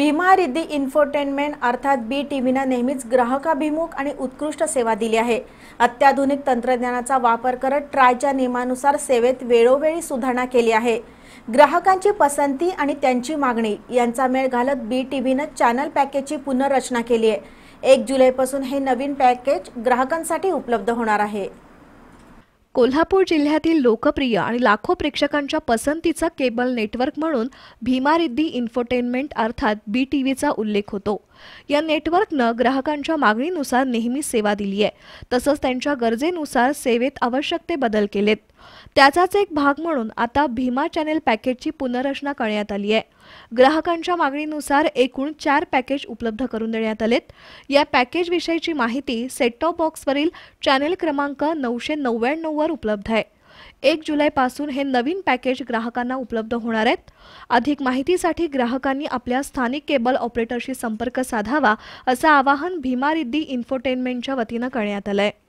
Riddhi infotainment अर्थात बी T व्हीनं नेहमीच ग्राहकाभिमुख आणि उत्कृष्ट सेवा दिली आहे अत्याधुनिक तंत्रज्ञानाचा वापर करत ट्रायच्या नियमानुसार सेवेत वेळोवेळी सुधारणा केली आहे ग्राहकांची पसंती आणि त्यांची मागणी यांचा मेळ घालत बी टी व्हीनं चॅनल पॅकेजची पुनर्रचना केली आहे एक जुलैपासून हे नवीन पॅकेज ग्राहकांसाठी उपलब्ध होणार आहे कोल्हापूर जिल्ह्यातील लोकप्रिय आणि लाखो प्रेक्षकांच्या पसंतीचा केबल नेटवर्क म्हणून भीमारिद्धी इन्फोटेनमेंट अर्थात बी टी व्हीचा उल्लेख होतो या नेटवर्कनं ग्राहकांच्या मागणीनुसार नेहमी सेवा दिली आहे तसंच त्यांच्या गरजेनुसार सेवेत आवश्यक ते बदल केलेत त्याचाच एक भाग म्हणून आता भीमा चॅनेल पॅकेजची पुनर्रचना करण्यात आली आहे ग्राहकांच्या मागणीनुसार एकूण चार पॅकेज उपलब्ध करून देण्यात आलेत या पॅकेजविषयीची माहिती सेट टॉप बॉक्सवरील चॅनेल क्रमांक नऊशे नव्याण्णव वर उपलब्ध आहे एक जुलैपासून हे नवीन पॅकेज ग्राहकांना उपलब्ध होणार आहेत अधिक माहितीसाठी ग्राहकांनी आपल्या स्थानिक केबल ऑपरेटरशी संपर्क साधावा असं आवाहन भीमारिद्दी इन्फोटेनमेंटच्या वतीनं करण्यात आलं आहे